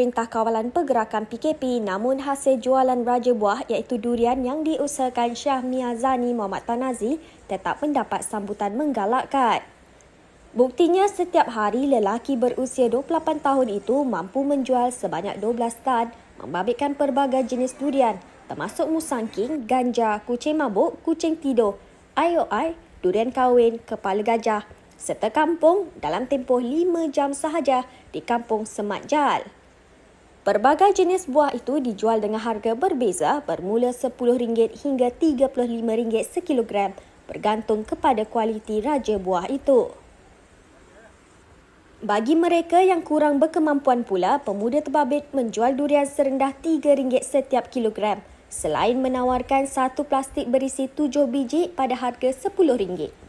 Perintah Kawalan Pergerakan PKP namun hasil jualan Raja Buah iaitu durian yang diusahakan Syah Miazani Muhammad Tanazi tetap mendapat sambutan menggalakkan. Buktinya setiap hari lelaki berusia 28 tahun itu mampu menjual sebanyak 12 tan membabitkan pelbagai jenis durian termasuk musang king, ganja, kucing mabuk, kucing tidur, IOI, durian kawin, kepala gajah serta kampung dalam tempoh 5 jam sahaja di kampung Semat Jal. Berbagai jenis buah itu dijual dengan harga berbeza bermula RM10 hingga RM35 sekilogram bergantung kepada kualiti raja buah itu. Bagi mereka yang kurang berkemampuan pula, pemuda terbabit menjual durian serendah RM3 setiap kilogram selain menawarkan satu plastik berisi tujuh biji pada harga RM10.